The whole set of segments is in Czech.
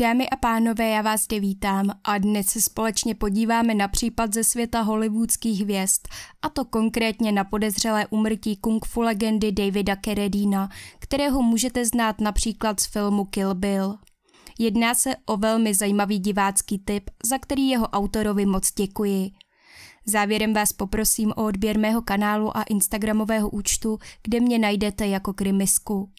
Dámy a pánové, já vás tě vítám a dnes se společně podíváme na případ ze světa hollywoodských hvězd, a to konkrétně na podezřelé umrtí kung fu legendy Davida Keredina, kterého můžete znát například z filmu Kill Bill. Jedná se o velmi zajímavý divácký typ, za který jeho autorovi moc děkuji. Závěrem vás poprosím o odběr mého kanálu a Instagramového účtu, kde mě najdete jako krymisku.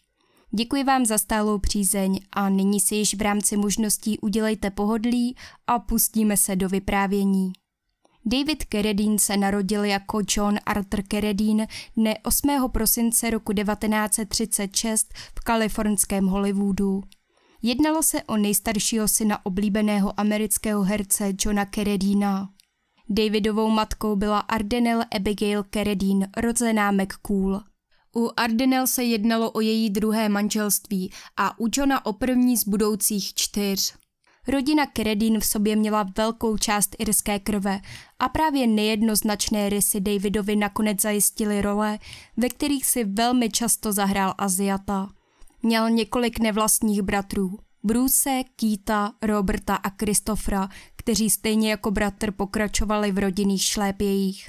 Děkuji vám za stálou přízeň a nyní si již v rámci možností udělejte pohodlí a pustíme se do vyprávění. David Keredin se narodil jako John Arthur Keredin dne 8. prosince roku 1936 v kalifornském Hollywoodu. Jednalo se o nejstaršího syna oblíbeného amerického herce Johna Keredina. Davidovou matkou byla Ardenel Abigail Keredin, rozená McCool. U Ardenel se jednalo o její druhé manželství a u Johna o první z budoucích čtyř. Rodina Keredin v sobě měla velkou část irské krve a právě nejednoznačné rysy Davidovi nakonec zajistily role, ve kterých si velmi často zahrál Aziata. Měl několik nevlastních bratrů. Bruce, Kita, Roberta a Kristofra, kteří stejně jako bratr pokračovali v rodinných šlépějích.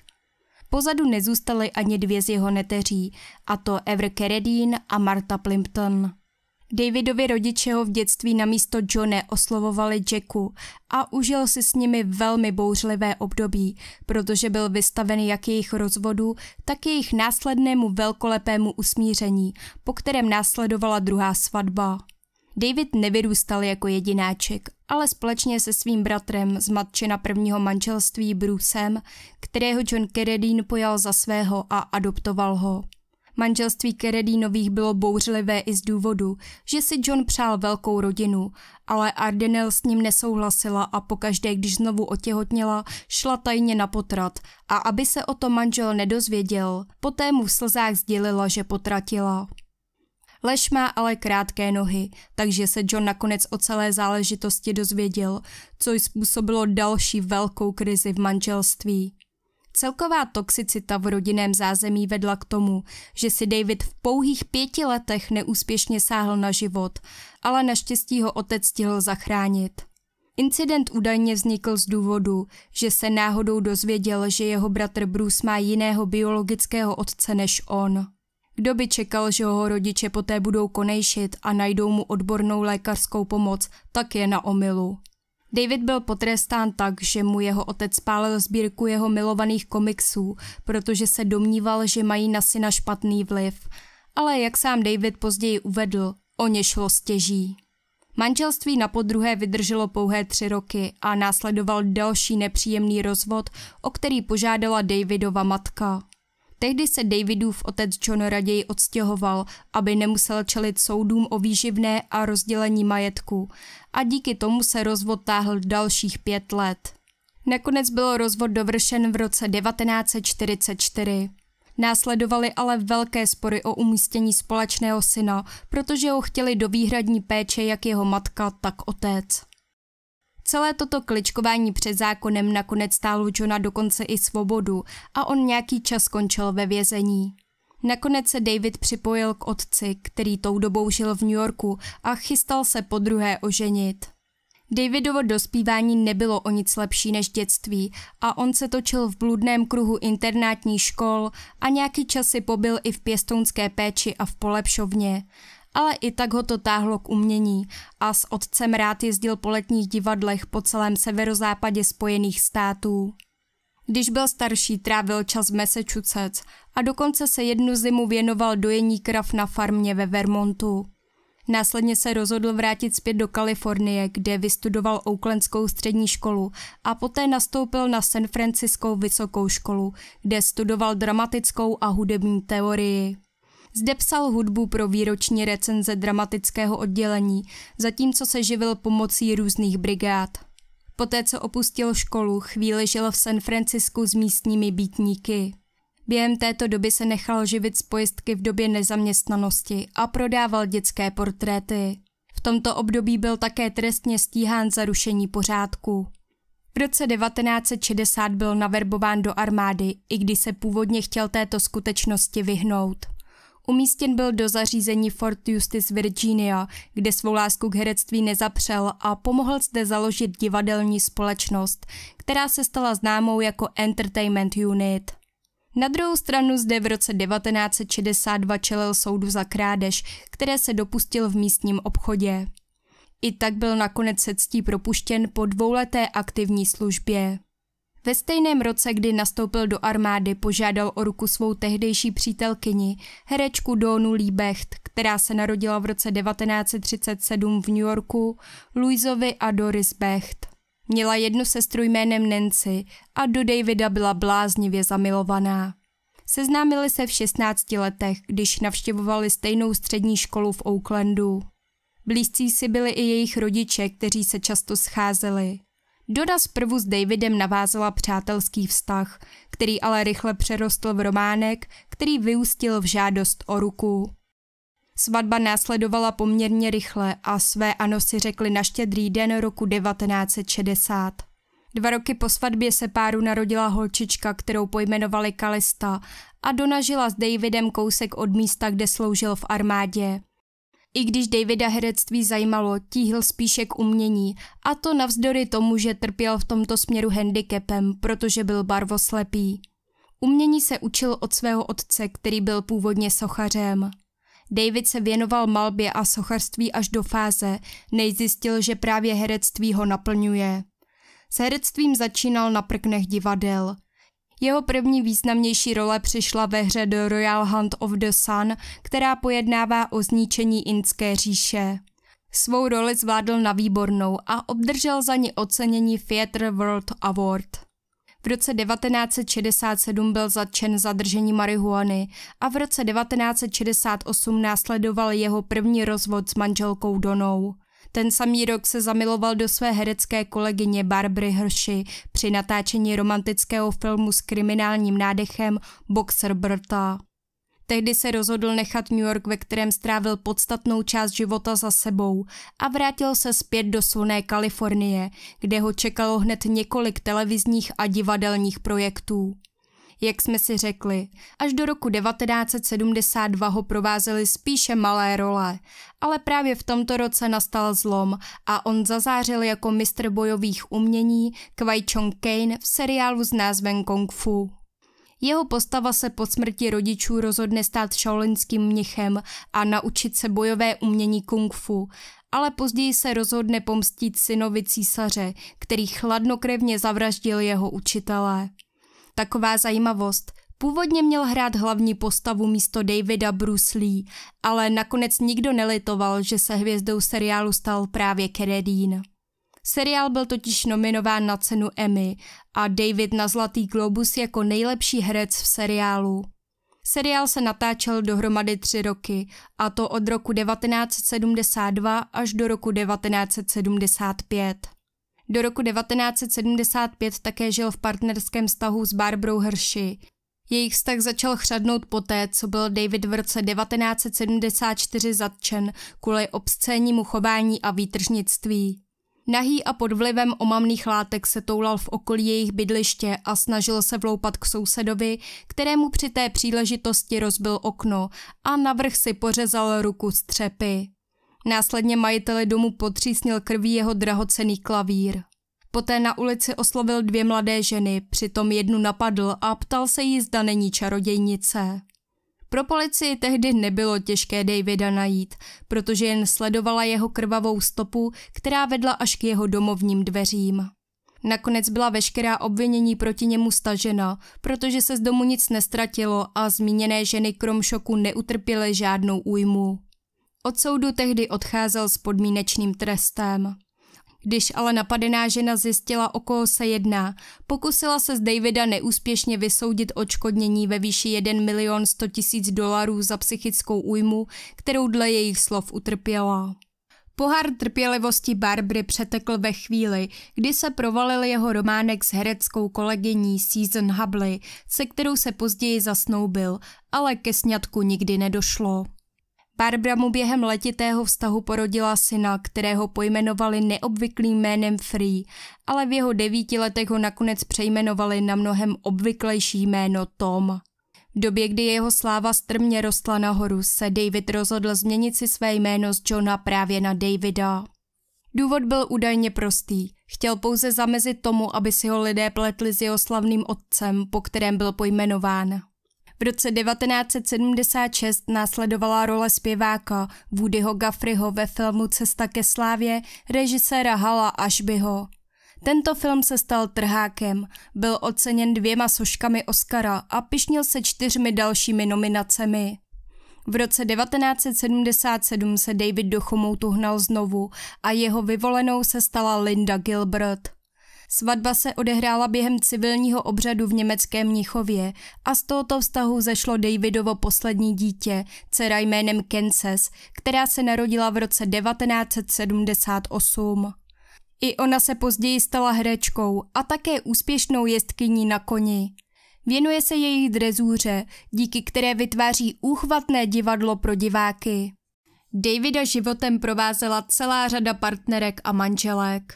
Pozadu nezůstaly ani dvě z jeho neteří, a to Ever Keredin a Marta Plimpton. Davidovi rodiče ho v dětství na místo Johne oslovovali Jacku a užil si s nimi velmi bouřlivé období, protože byl vystaven jak jejich rozvodu, tak jejich následnému velkolepému usmíření, po kterém následovala druhá svatba. David nevyrůstal jako jedináček, ale společně se svým bratrem z matčina prvního manželství Brucem, kterého John Keredin pojal za svého a adoptoval ho. Manželství Keredinových bylo bouřlivé i z důvodu, že si John přál velkou rodinu, ale Ardenel s ním nesouhlasila a pokaždé, když znovu otěhotněla, šla tajně na potrat a aby se o to manžel nedozvěděl, poté mu v slzách sdělila, že potratila. Lež má ale krátké nohy, takže se John nakonec o celé záležitosti dozvěděl, co způsobilo další velkou krizi v manželství. Celková toxicita v rodinném zázemí vedla k tomu, že si David v pouhých pěti letech neúspěšně sáhl na život, ale naštěstí ho otec stihl zachránit. Incident údajně vznikl z důvodu, že se náhodou dozvěděl, že jeho bratr Bruce má jiného biologického otce než on. Kdo by čekal, že ho rodiče poté budou konejšit a najdou mu odbornou lékařskou pomoc, tak je na omilu. David byl potrestán tak, že mu jeho otec spálil sbírku jeho milovaných komiksů, protože se domníval, že mají na syna špatný vliv. Ale jak sám David později uvedl, o ně šlo stěží. Manželství na podruhé vydrželo pouhé tři roky a následoval další nepříjemný rozvod, o který požádala Davidova matka. Tehdy se Davidův otec John raději odstěhoval, aby nemusel čelit soudům o výživné a rozdělení majetku a díky tomu se rozvod táhl dalších pět let. Nakonec byl rozvod dovršen v roce 1944. Následovaly ale velké spory o umístění společného syna, protože ho chtěli do výhradní péče jak jeho matka, tak otec. Celé toto kličkování před zákonem nakonec stálo Johna dokonce i svobodu a on nějaký čas končil ve vězení. Nakonec se David připojil k otci, který tou dobou žil v New Yorku a chystal se po druhé oženit. Davidovo dospívání nebylo o nic lepší než dětství a on se točil v bludném kruhu internátních škol a nějaký čas si pobyl i v pěstounské péči a v polepšovně ale i tak ho to táhlo k umění a s otcem rád jezdil po letních divadlech po celém severozápadě Spojených států. Když byl starší, trávil čas v Massachusetts a dokonce se jednu zimu věnoval dojení krav na farmě ve Vermontu. Následně se rozhodl vrátit zpět do Kalifornie, kde vystudoval Oaklandskou střední školu a poté nastoupil na San Franciskou vysokou školu, kde studoval dramatickou a hudební teorii. Zde psal hudbu pro výroční recenze dramatického oddělení, zatímco se živil pomocí různých brigád. Poté, co opustil školu, chvíli žil v San Francisku s místními býtníky. Během této doby se nechal živit z pojistky v době nezaměstnanosti a prodával dětské portréty. V tomto období byl také trestně stíhán za rušení pořádku. V roce 1960 byl naverbován do armády, i když se původně chtěl této skutečnosti vyhnout. Umístěn byl do zařízení Fort Justice Virginia, kde svou lásku k herectví nezapřel a pomohl zde založit divadelní společnost, která se stala známou jako Entertainment Unit. Na druhou stranu zde v roce 1962 čelil soudu za krádež, které se dopustil v místním obchodě. I tak byl nakonec se ctí propuštěn po dvouleté aktivní službě. Ve stejném roce, kdy nastoupil do armády, požádal o ruku svou tehdejší přítelkyni, herečku Donu Liebecht, která se narodila v roce 1937 v New Yorku, Louisovi a Doris Becht. Měla jednu sestru jménem Nancy a do Davida byla bláznivě zamilovaná. Seznámili se v 16 letech, když navštěvovali stejnou střední školu v Oaklandu. Blízcí si byli i jejich rodiče, kteří se často scházeli. Doda zprvu s Davidem navázala přátelský vztah, který ale rychle přerostl v románek, který vyústil v žádost o ruku. Svatba následovala poměrně rychle a své ano si řekli na štědrý den roku 1960. Dva roky po svatbě se páru narodila holčička, kterou pojmenovali Kalista a donažila s Davidem kousek od místa, kde sloužil v armádě. I když Davida herectví zajímalo, tíhl spíše k umění, a to navzdory tomu, že trpěl v tomto směru handicapem, protože byl barvoslepý. Umění se učil od svého otce, který byl původně sochařem. David se věnoval malbě a sochařství až do fáze, nejzjistil, že právě herectví ho naplňuje. S herectvím začínal na prknech divadel – jeho první významnější role přišla ve hře The Royal Hunt of the Sun, která pojednává o zničení Indské říše. Svou roli zvládl na výbornou a obdržel za ní ocenění Theatre World Award. V roce 1967 byl zatčen za držení marihuany a v roce 1968 následoval jeho první rozvod s manželkou Donou. Ten samý rok se zamiloval do své herecké kolegyně Barbary Hrši při natáčení romantického filmu s kriminálním nádechem Boxer Brta. Tehdy se rozhodl nechat New York, ve kterém strávil podstatnou část života za sebou a vrátil se zpět do sluné Kalifornie, kde ho čekalo hned několik televizních a divadelních projektů. Jak jsme si řekli, až do roku 1972 ho provázely spíše malé role, ale právě v tomto roce nastal zlom a on zazářil jako mistr bojových umění Kwai Chong Kane v seriálu s názvem Kung Fu. Jeho postava se po smrti rodičů rozhodne stát šaolinským mnichem a naučit se bojové umění kung fu, ale později se rozhodne pomstit synovi císaře, který chladnokrevně zavraždil jeho učitele. Taková zajímavost. Původně měl hrát hlavní postavu místo Davida Bruce Lee, ale nakonec nikdo nelitoval, že se hvězdou seriálu stal právě Keredín. Seriál byl totiž nominován na cenu Emmy a David na Zlatý globus jako nejlepší herec v seriálu. Seriál se natáčel dohromady tři roky, a to od roku 1972 až do roku 1975. Do roku 1975 také žil v partnerském vztahu s Barbrou Hershey. Jejich vztah začal chřadnout poté, co byl David v roce 1974 zatčen kvůli obscénnímu chování a výtržnictví. Nahý a pod vlivem omamných látek se toulal v okolí jejich bydliště a snažil se vloupat k sousedovi, kterému při té příležitosti rozbil okno a navrh si pořezal ruku střepy. Následně majiteli domu potřísnil krví jeho drahocený klavír. Poté na ulici oslovil dvě mladé ženy, přitom jednu napadl a ptal se jí, zda není čarodějnice. Pro policii tehdy nebylo těžké Davida najít, protože jen sledovala jeho krvavou stopu, která vedla až k jeho domovním dveřím. Nakonec byla veškerá obvinění proti němu stažena, protože se z domu nic nestratilo a zmíněné ženy krom šoku neutrpěly žádnou újmu. Od soudu tehdy odcházel s podmínečným trestem. Když ale napadená žena zjistila, o koho se jedná, pokusila se z Davida neúspěšně vysoudit odškodnění ve výši 1 milion 100 tisíc dolarů za psychickou újmu, kterou dle jejich slov utrpěla. Pohár trpělivosti Barbry přetekl ve chvíli, kdy se provalil jeho románek s hereckou kolegyní Season Hubley, se kterou se později zasnoubil, ale ke sňatku nikdy nedošlo. Barbara mu během letitého vztahu porodila syna, kterého pojmenovali neobvyklým jménem Free, ale v jeho devíti letech ho nakonec přejmenovali na mnohem obvyklejší jméno Tom. V době, kdy jeho sláva strmě rostla nahoru, se David rozhodl změnit si své jméno z Johna právě na Davida. Důvod byl údajně prostý. Chtěl pouze zamezit tomu, aby si ho lidé pletli s jeho slavným otcem, po kterém byl pojmenován. V roce 1976 následovala role zpěváka Woodyho Gaffreyho ve filmu Cesta ke slávě režiséra Hala Ashbyho. Tento film se stal trhákem, byl oceněn dvěma soškami Oscara a pišnil se čtyřmi dalšími nominacemi. V roce 1977 se David do Chomoutu hnal znovu a jeho vyvolenou se stala Linda Gilbert. Svatba se odehrála během civilního obřadu v německém Mnichově a z tohoto vztahu zešlo Davidovo poslední dítě, dcera jménem Kences, která se narodila v roce 1978. I ona se později stala herečkou a také úspěšnou jestkyní na koni. Věnuje se její drezůře, díky které vytváří úchvatné divadlo pro diváky. Davida životem provázela celá řada partnerek a manželek.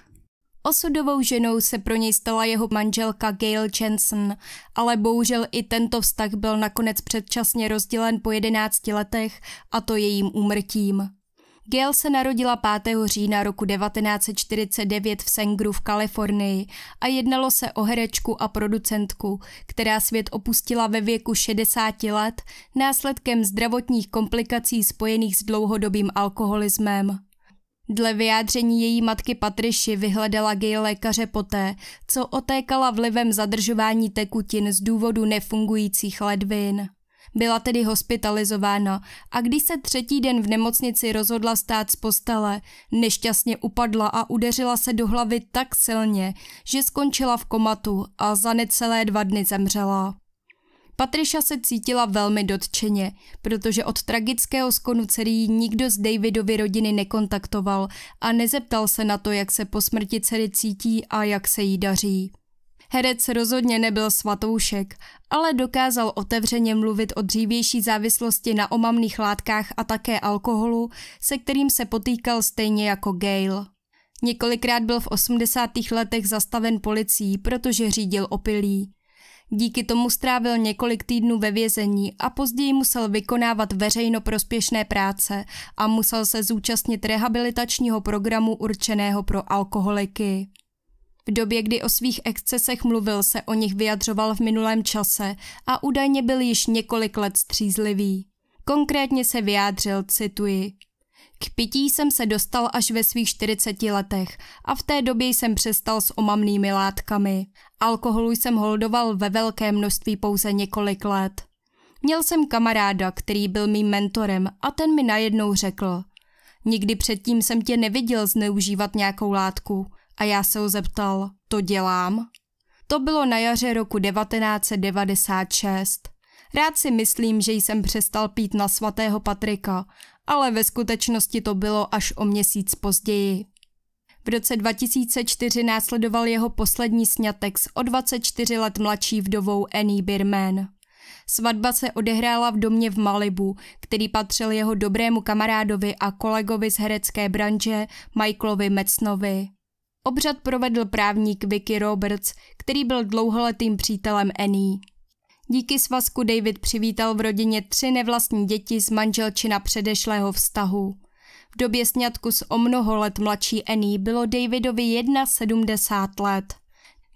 Osudovou ženou se pro něj stala jeho manželka Gail Jensen, ale bohužel i tento vztah byl nakonec předčasně rozdělen po 11 letech a to jejím úmrtím. Gail se narodila 5. října roku 1949 v Sengru v Kalifornii a jednalo se o herečku a producentku, která svět opustila ve věku 60 let následkem zdravotních komplikací spojených s dlouhodobým alkoholismem. Dle vyjádření její matky Patriši vyhledala gay lékaře poté, co otékala vlivem zadržování tekutin z důvodu nefungujících ledvin. Byla tedy hospitalizována a když se třetí den v nemocnici rozhodla stát z postele, nešťastně upadla a udeřila se do hlavy tak silně, že skončila v komatu a za necelé dva dny zemřela. Patricia se cítila velmi dotčeně, protože od tragického skonu dcery nikdo z Davidovy rodiny nekontaktoval a nezeptal se na to, jak se po smrti dcery cítí a jak se jí daří. Herec rozhodně nebyl svatoušek, ale dokázal otevřeně mluvit o dřívější závislosti na omamných látkách a také alkoholu, se kterým se potýkal stejně jako Gail. Několikrát byl v 80. letech zastaven policií, protože řídil opilý. Díky tomu strávil několik týdnů ve vězení a později musel vykonávat veřejnoprospěšné práce a musel se zúčastnit rehabilitačního programu určeného pro alkoholiky. V době, kdy o svých excesech mluvil, se o nich vyjadřoval v minulém čase a údajně byl již několik let střízlivý. Konkrétně se vyjádřil, cituji, k pití jsem se dostal až ve svých 40 letech a v té době jsem přestal s omamnými látkami. Alkoholu jsem holdoval ve velké množství pouze několik let. Měl jsem kamaráda, který byl mým mentorem a ten mi najednou řekl. Nikdy předtím jsem tě neviděl zneužívat nějakou látku a já se ho zeptal, to dělám? To bylo na jaře roku 1996. Rád si myslím, že jsem přestal pít na svatého Patrika ale ve skutečnosti to bylo až o měsíc později. V roce 2004 následoval jeho poslední snětek s o 24 let mladší vdovou Annie Birman. Svatba se odehrála v domě v Malibu, který patřil jeho dobrému kamarádovi a kolegovi z herecké branže Michaelovi Metznovi. Obřad provedl právník Vicky Roberts, který byl dlouholetým přítelem Annie. Díky svazku David přivítal v rodině tři nevlastní děti z manželčina předešlého vztahu. V době sňatku s o mnoho let mladší Annie bylo Davidovi 1,70 let.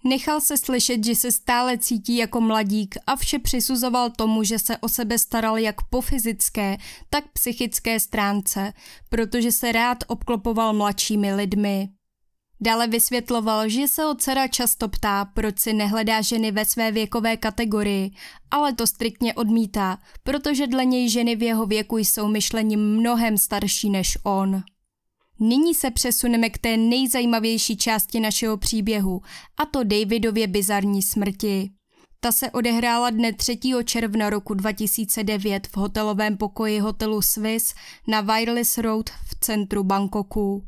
Nechal se slyšet, že se stále cítí jako mladík a vše přisuzoval tomu, že se o sebe staral jak po fyzické, tak psychické stránce, protože se rád obklopoval mladšími lidmi. Dále vysvětloval, že se ho dcera často ptá, proč si nehledá ženy ve své věkové kategorii, ale to striktně odmítá, protože dle něj ženy v jeho věku jsou myšlením mnohem starší než on. Nyní se přesuneme k té nejzajímavější části našeho příběhu, a to Davidově bizarní smrti. Ta se odehrála dne 3. června roku 2009 v hotelovém pokoji hotelu Swiss na Wireless Road v centru Bangkoku.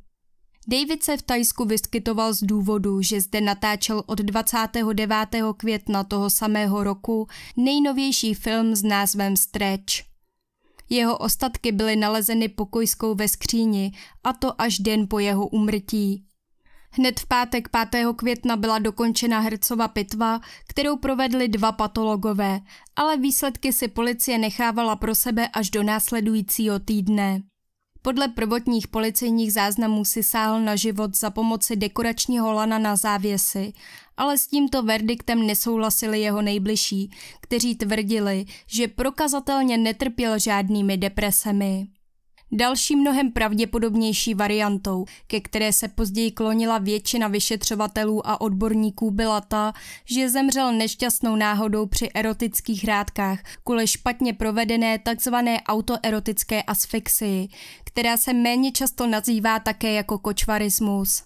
David se v Tajsku vyskytoval z důvodu, že zde natáčel od 29. května toho samého roku nejnovější film s názvem Stretch. Jeho ostatky byly nalezeny pokojskou ve skříni, a to až den po jeho umrtí. Hned v pátek 5. května byla dokončena hercova pitva, kterou provedli dva patologové, ale výsledky si policie nechávala pro sebe až do následujícího týdne. Podle prvotních policejních záznamů si sáhl na život za pomoci dekoračního lana na závěsy, ale s tímto verdiktem nesouhlasili jeho nejbližší, kteří tvrdili, že prokazatelně netrpěl žádnými depresemi. Další mnohem pravděpodobnější variantou, ke které se později klonila většina vyšetřovatelů a odborníků, byla ta, že zemřel nešťastnou náhodou při erotických rádkách kvůli špatně provedené tzv. autoerotické asfixii, která se méně často nazývá také jako kočvarismus.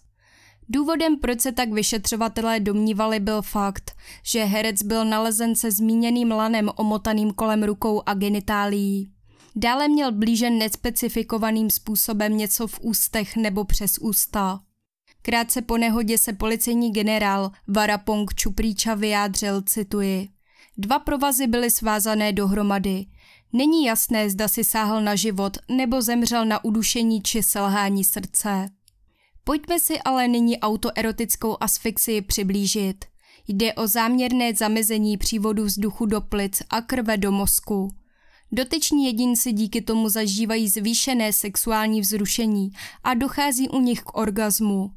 Důvodem, proč se tak vyšetřovatelé domnívali, byl fakt, že herec byl nalezen se zmíněným lanem omotaným kolem rukou a genitálií. Dále měl blíže nespecifikovaným způsobem něco v ústech nebo přes ústa. Krátce po nehodě se policejní generál Varapong Čupríča vyjádřil, cituji. Dva provazy byly svázané dohromady. Není jasné, zda si sáhl na život nebo zemřel na udušení či selhání srdce. Pojďme si ale nyní autoerotickou asfixii přiblížit. Jde o záměrné zamezení přívodu vzduchu do plic a krve do mozku. Doteční jedinci díky tomu zažívají zvýšené sexuální vzrušení a dochází u nich k orgazmu.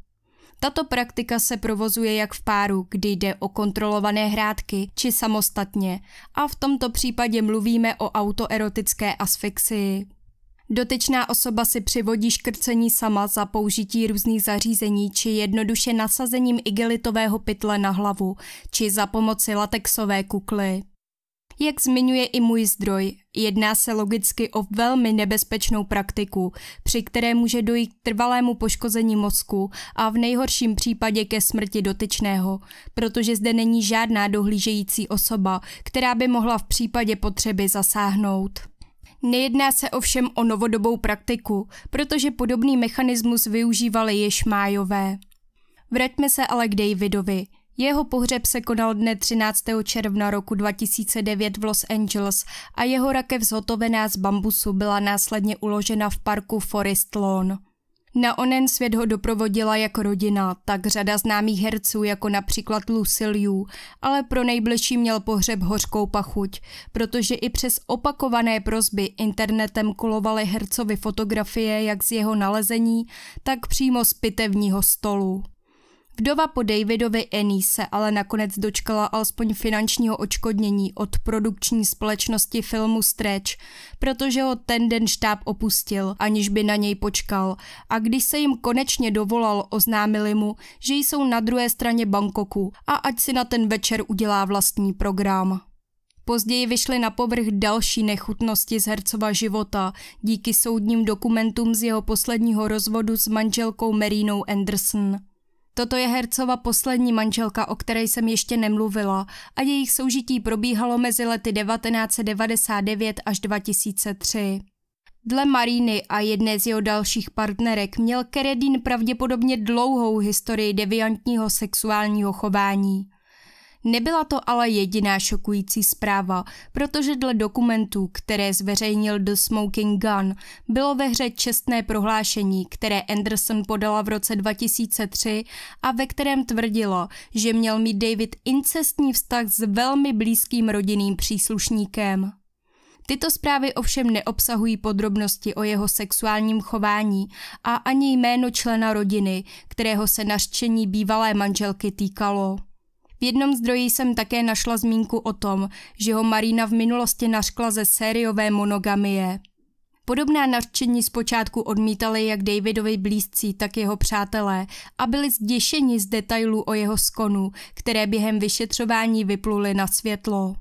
Tato praktika se provozuje jak v páru, kdy jde o kontrolované hrádky, či samostatně, a v tomto případě mluvíme o autoerotické asfixii. Dotečná osoba si přivodí škrcení sama za použití různých zařízení či jednoduše nasazením igelitového pytle na hlavu či za pomoci latexové kukly. Jak zmiňuje i můj zdroj, jedná se logicky o velmi nebezpečnou praktiku, při které může dojít k trvalému poškození mozku a v nejhorším případě ke smrti dotyčného, protože zde není žádná dohlížející osoba, která by mohla v případě potřeby zasáhnout. Nejedná se ovšem o novodobou praktiku, protože podobný mechanismus využívali již májové. Vraťme se ale k Davidovi. Jeho pohřeb se konal dne 13. června roku 2009 v Los Angeles a jeho rakev zhotovená z bambusu byla následně uložena v parku Forest Lawn. Na onen svět ho doprovodila jako rodina, tak řada známých herců jako například Lucy Liu, ale pro nejbližší měl pohřeb hořkou pachuť, protože i přes opakované prozby internetem kulovaly hercovi fotografie jak z jeho nalezení, tak přímo z pitevního stolu. Vdova po Davidovi Annie se ale nakonec dočkala alespoň finančního očkodnění od produkční společnosti filmu Stretch, protože ho ten den štáb opustil, aniž by na něj počkal. A když se jim konečně dovolal, oznámili mu, že jsou na druhé straně Bangkoku a ať si na ten večer udělá vlastní program. Později vyšly na povrch další nechutnosti z hercova života díky soudním dokumentům z jeho posledního rozvodu s manželkou Merinou Anderson. Toto je Hercova poslední manželka, o které jsem ještě nemluvila a jejich soužití probíhalo mezi lety 1999 až 2003. Dle Maríny a jedné z jeho dalších partnerek měl Keredin pravděpodobně dlouhou historii deviantního sexuálního chování. Nebyla to ale jediná šokující zpráva, protože dle dokumentů, které zveřejnil The Smoking Gun, bylo ve hře čestné prohlášení, které Anderson podala v roce 2003 a ve kterém tvrdila, že měl mít David incestní vztah s velmi blízkým rodinným příslušníkem. Tyto zprávy ovšem neobsahují podrobnosti o jeho sexuálním chování a ani jméno člena rodiny, kterého se nařčení bývalé manželky týkalo. V jednom zdroji jsem také našla zmínku o tom, že ho Marina v minulosti nařkla ze sériové monogamie. Podobná nadšení zpočátku odmítali jak Davidovi blízcí, tak jeho přátelé a byli zděšeni z detailů o jeho skonu, které během vyšetřování vypluly na světlo.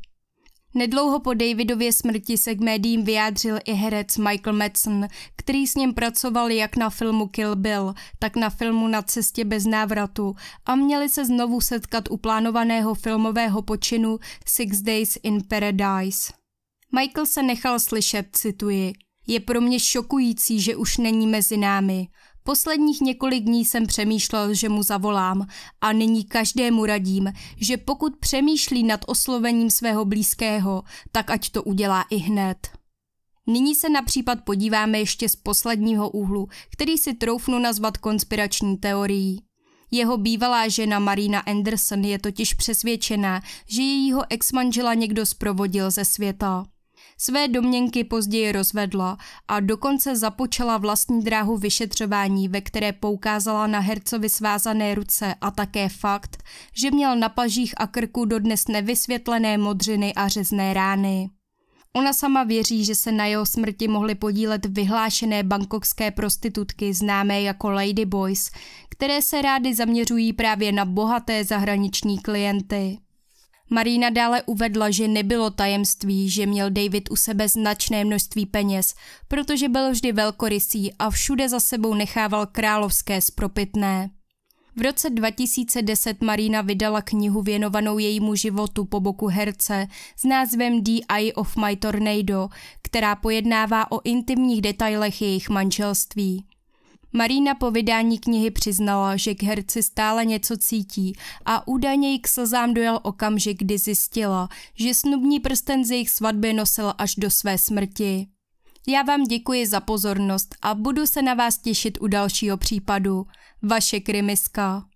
Nedlouho po Davidově smrti se k médiím vyjádřil i herec Michael Madsen, který s ním pracoval jak na filmu Kill Bill, tak na filmu Na cestě bez návratu a měli se znovu setkat u plánovaného filmového počinu Six Days in Paradise. Michael se nechal slyšet, cituji. Je pro mě šokující, že už není mezi námi. Posledních několik dní jsem přemýšlel, že mu zavolám a nyní každému radím, že pokud přemýšlí nad oslovením svého blízkého, tak ať to udělá i hned. Nyní se na případ podíváme ještě z posledního úhlu, který si troufnu nazvat konspirační teorií. Jeho bývalá žena Marina Anderson je totiž přesvědčená, že jejího exmanžela někdo zprovodil ze světa. Své domněnky později rozvedla a dokonce započala vlastní dráhu vyšetřování, ve které poukázala na hercovi svázané ruce a také fakt, že měl na pažích a krku dodnes nevysvětlené modřiny a řezné rány. Ona sama věří, že se na jeho smrti mohly podílet vyhlášené bangkokské prostitutky známé jako Lady Boys, které se rády zaměřují právě na bohaté zahraniční klienty. Marina dále uvedla, že nebylo tajemství, že měl David u sebe značné množství peněz, protože byl vždy velkorysý a všude za sebou nechával královské spropitné. V roce 2010 Marina vydala knihu věnovanou jejímu životu po boku herce s názvem The Eye of My Tornado, která pojednává o intimních detailech jejich manželství. Marina po vydání knihy přiznala, že k herci stále něco cítí a údajně jí k slzám dojel okamžik, kdy zjistila, že snubní prsten z jejich svatby nosil až do své smrti. Já vám děkuji za pozornost a budu se na vás těšit u dalšího případu. Vaše Krymiska